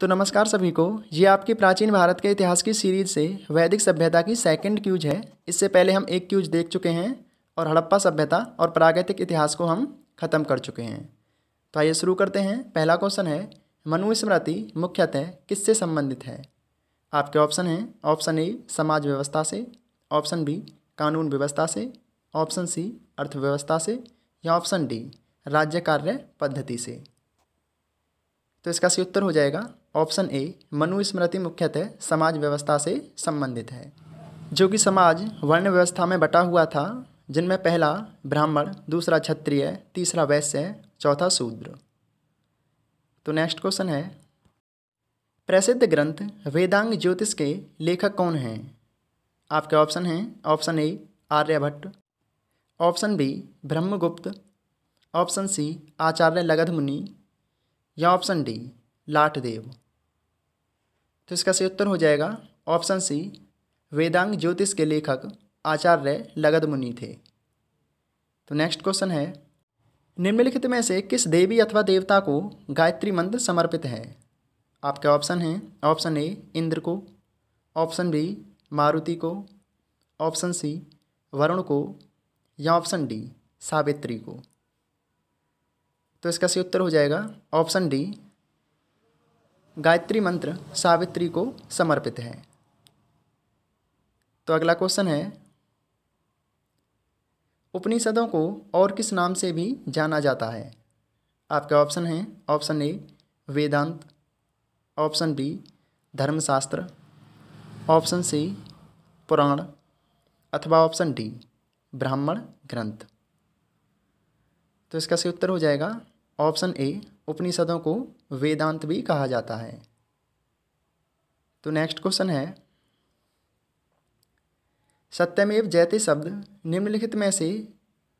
तो नमस्कार सभी को ये आपकी प्राचीन भारत के इतिहास की सीरीज से वैदिक सभ्यता की सेकंड क्यूज है इससे पहले हम एक क्यूज देख चुके हैं और हड़प्पा सभ्यता और प्रागैतिक इतिहास को हम ख़त्म कर चुके हैं तो आइए शुरू करते हैं पहला क्वेश्चन है मनुस्मृति मुख्यतः किससे संबंधित है आपके ऑप्शन हैं ऑप्शन ए समाज व्यवस्था से ऑप्शन बी कानून व्यवस्था से ऑप्शन सी अर्थव्यवस्था से या ऑप्शन डी राज्य कार्य पद्धति से तो इसका सही उत्तर हो जाएगा ऑप्शन ए मनुस्मृति मुख्यतः समाज व्यवस्था से संबंधित है जो कि समाज वर्ण व्यवस्था में बटा हुआ था जिनमें पहला ब्राह्मण दूसरा क्षत्रिय तीसरा वैश्य चौथा शूद्र तो नेक्स्ट क्वेश्चन है प्रसिद्ध ग्रंथ वेदांग ज्योतिष के लेखक कौन हैं आपके ऑप्शन हैं option A Aryabhatta option B Brahmagupta option C Acharya Lagadha मुनि या ऑप्शन डी लाटदेव तो इसका सही उत्तर हो जाएगा ऑप्शन सी वेदांग ज्योतिष के लेखक आचार्य लगद मुनि थे तो नेक्स्ट क्वेश्चन है निम्नलिखित में से किस देवी अथवा देवता को गायत्री मंत्र समर्पित है आपके ऑप्शन हैं ऑप्शन ए इंद्र को ऑप्शन बी मारुति को ऑप्शन सी वरुण को या ऑप्शन डी सावित्री को तो इसका सही उत्तर हो जाएगा ऑप्शन डी गायत्री मंत्र सावित्री को समर्पित है तो अगला क्वेश्चन है उपनिषदों को और किस नाम से भी जाना जाता है आपके ऑप्शन हैं option A Vedanta option B Dharmashastra option C Purana अथवा ऑप्शन डी ब्राह्मण ग्रंथ तो इसका सही उत्तर हो जाएगा ऑप्शन ए उपनिषदों को वेदांत भी कहा जाता है तो नेक्स्ट क्वेश्चन है सत्यमेव जयते शब्द निम्नलिखित में से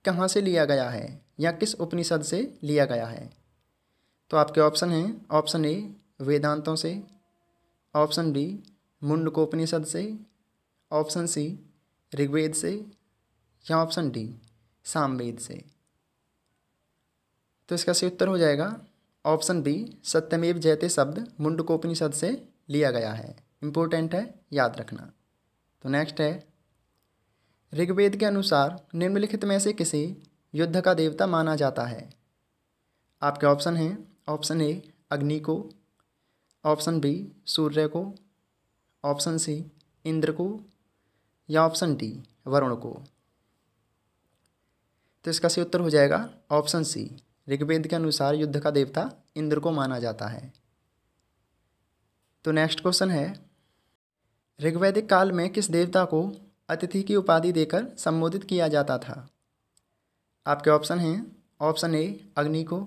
कहाँ से लिया गया है या किस उपनिषद से लिया गया है तो आपके ऑप्शन हैं ऑप्शन ए वेदांतों से ऑप्शन बी मुंडकोपनिषद से ऑप्शन सी ऋग्वेद से या ऑप्शन डी सामवेद से तो इसका सही उत्तर हो जाएगा ऑप्शन बी सत्यमेव जयते शब्द मुंडकोपनिषद से लिया गया है इम्पोर्टेंट है याद रखना तो नेक्स्ट है ऋग्वेद के अनुसार निम्नलिखित में से किसी युद्ध का देवता माना जाता है आपके ऑप्शन हैं ऑप्शन ए अग्नि को ऑप्शन बी सूर्य को ऑप्शन सी इंद्र को या ऑप्शन डी वरुण को तो इसका सही उत्तर हो जाएगा ऑप्शन सी ऋग्वेद के अनुसार युद्ध का देवता इंद्र को माना जाता है तो नेक्स्ट क्वेश्चन है ऋग्वैदिक काल में किस देवता को अतिथि की उपाधि देकर संबोधित किया जाता था आपके ऑप्शन हैं ऑप्शन ए अग्नि को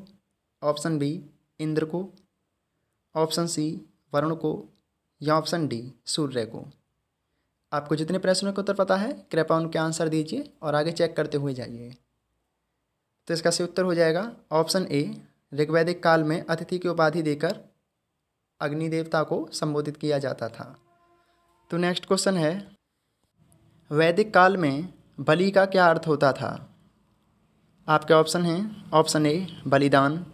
ऑप्शन बी इंद्र को ऑप्शन सी वरुण को या ऑप्शन डी सूर्य को आपको जितने प्रश्नों का उत्तर पता है कृपया उनके आंसर दीजिए और आगे चेक करते हुए जाइए तो इसका सही उत्तर हो जाएगा ऑप्शन ए ऋग्वैदिक काल में अतिथि की उपाधि देकर अग्नि देवता को संबोधित किया जाता था तो नेक्स्ट क्वेश्चन है वैदिक काल में बलि का क्या अर्थ होता था आपके ऑप्शन हैं ऑप्शन ए बलिदान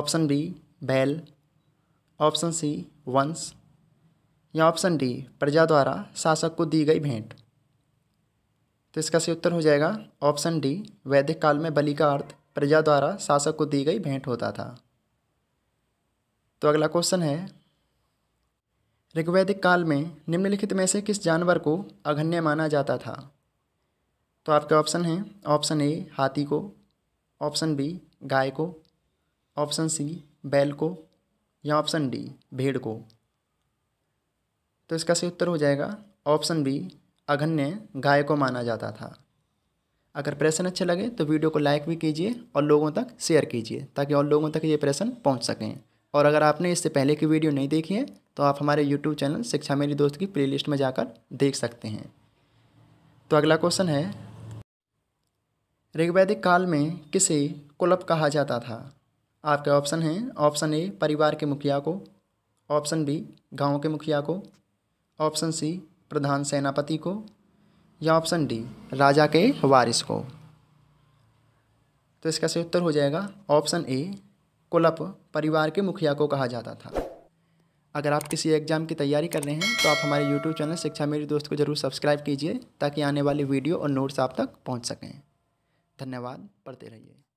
ऑप्शन बी बैल ऑप्शन सी वंश या ऑप्शन डी प्रजा द्वारा शासक को दी गई भेंट तो इसका सही उत्तर हो जाएगा ऑप्शन डी वैदिक काल में बलि का अर्थ प्रजा द्वारा शासक को दी गई भेंट होता था तो अगला क्वेश्चन है ऋग्वैदिक काल में निम्नलिखित में से किस जानवर को अघन्य माना जाता था तो आपके ऑप्शन हैं ऑप्शन ए हाथी को ऑप्शन बी गाय को ऑप्शन सी बैल को या ऑप्शन डी भेड़ को तो इसका सही उत्तर हो जाएगा ऑप्शन बी अघन्य गाय को माना जाता था अगर प्रश्न अच्छे लगे तो वीडियो को लाइक भी कीजिए और लोगों तक शेयर कीजिए ताकि और लोगों तक ये प्रश्न पहुंच सकें और अगर आपने इससे पहले की वीडियो नहीं देखी है तो आप हमारे यूट्यूब चैनल शिक्षा मेरी दोस्त की प्लेलिस्ट में जाकर देख सकते हैं तो अगला क्वेश्चन है ऋग्वैदिक काल में किसे कुलप कहा जाता था आपके ऑप्शन हैं ऑप्शन ए परिवार के मुखिया को ऑप्शन बी गांव के मुखिया को ऑप्शन सी प्रधान सेनापति को या ऑप्शन डी राजा के वारिस को तो इसका सही उत्तर हो जाएगा ऑप्शन ए कुलप परिवार के मुखिया को कहा जाता था अगर आप किसी एग्ज़ाम की तैयारी कर रहे हैं तो आप हमारे यूट्यूब चैनल शिक्षा मेरी दोस्त को ज़रूर सब्सक्राइब कीजिए ताकि आने वाली वीडियो और नोट्स आप तक पहुंच सकें धन्यवाद पढ़ते रहिए